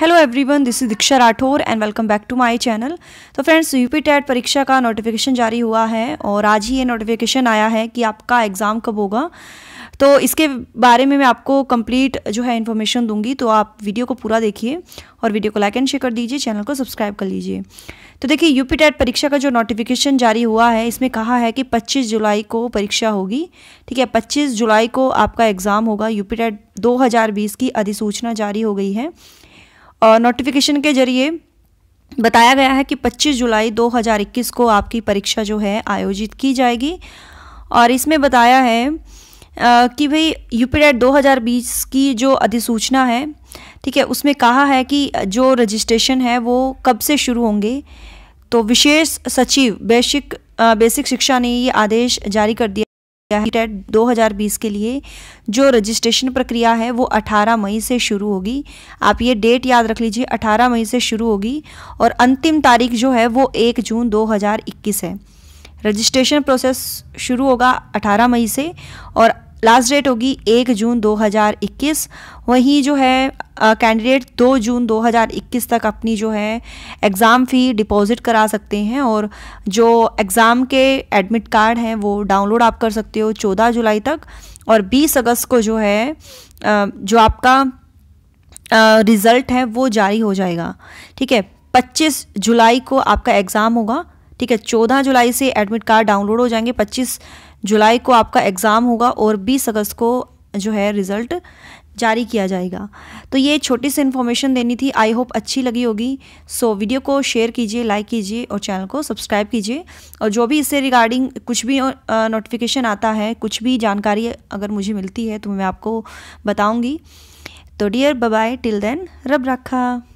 hello everyone this is Diksha Rathore and welcome back to my channel तो friends UP TET परीक्षा का notification जारी हुआ है और आज ही ये नोटिफिकेशन आया है कि आपका एग्ज़ाम कब होगा तो इसके बारे में मैं आपको कंप्लीट जो है इन्फॉर्मेशन दूंगी तो आप वीडियो को पूरा देखिए और वीडियो को लाइक एंड शेयर कर दीजिए चैनल को सब्सक्राइब कर लीजिए तो देखिए यूपी टेट परीक्षा का जो नोटिफिकेशन जारी हुआ है इसमें कहा है कि 25 जुलाई को परीक्षा होगी ठीक है 25 जुलाई को आपका एग्ज़ाम होगा यूपी टेट दो की अधिसूचना जारी हो गई है नोटिफिकेशन के जरिए बताया गया है कि 25 जुलाई 2021 को आपकी परीक्षा जो है आयोजित की जाएगी और इसमें बताया है आ, कि भाई यूपीडेट 2020 की जो अधिसूचना है ठीक है उसमें कहा है कि जो रजिस्ट्रेशन है वो कब से शुरू होंगे तो विशेष सचिव बेसिक बेसिक शिक्षा ने ये आदेश जारी कर दिया सकता है टेट 2020 के लिए जो रजिस्ट्रेशन प्रक्रिया है वो 18 मई से शुरू होगी आप ये डेट याद रख लीजिए 18 मई से शुरू होगी और अंतिम तारीख जो है वो 1 जून 2021 है रजिस्ट्रेशन प्रोसेस शुरू होगा 18 मई से और लास्ट डेट होगी एक जून 2021 वहीं जो है कैंडिडेट दो जून 2021 तक अपनी जो है एग्ज़ाम फ़ी डिपॉजिट करा सकते हैं और जो एग्ज़ाम के एडमिट कार्ड हैं वो डाउनलोड आप कर सकते हो 14 जुलाई तक और 20 अगस्त को जो है जो आपका रिज़ल्ट है वो जारी हो जाएगा ठीक है 25 जुलाई को आपका एग्ज़ाम होगा ठीक है चौदह जुलाई से एडमिट कार्ड डाउनलोड हो जाएंगे पच्चीस जुलाई को आपका एग्ज़ाम होगा और बीस अगस्त को जो है रिज़ल्ट जारी किया जाएगा तो ये छोटी सी इन्फॉर्मेशन देनी थी आई होप अच्छी लगी होगी सो so, वीडियो को शेयर कीजिए लाइक कीजिए और चैनल को सब्सक्राइब कीजिए और जो भी इससे रिगार्डिंग कुछ भी नोटिफिकेशन आता है कुछ भी जानकारी अगर मुझे मिलती है तो मैं आपको बताऊँगी तो डियर बाय टिल देन रब रखा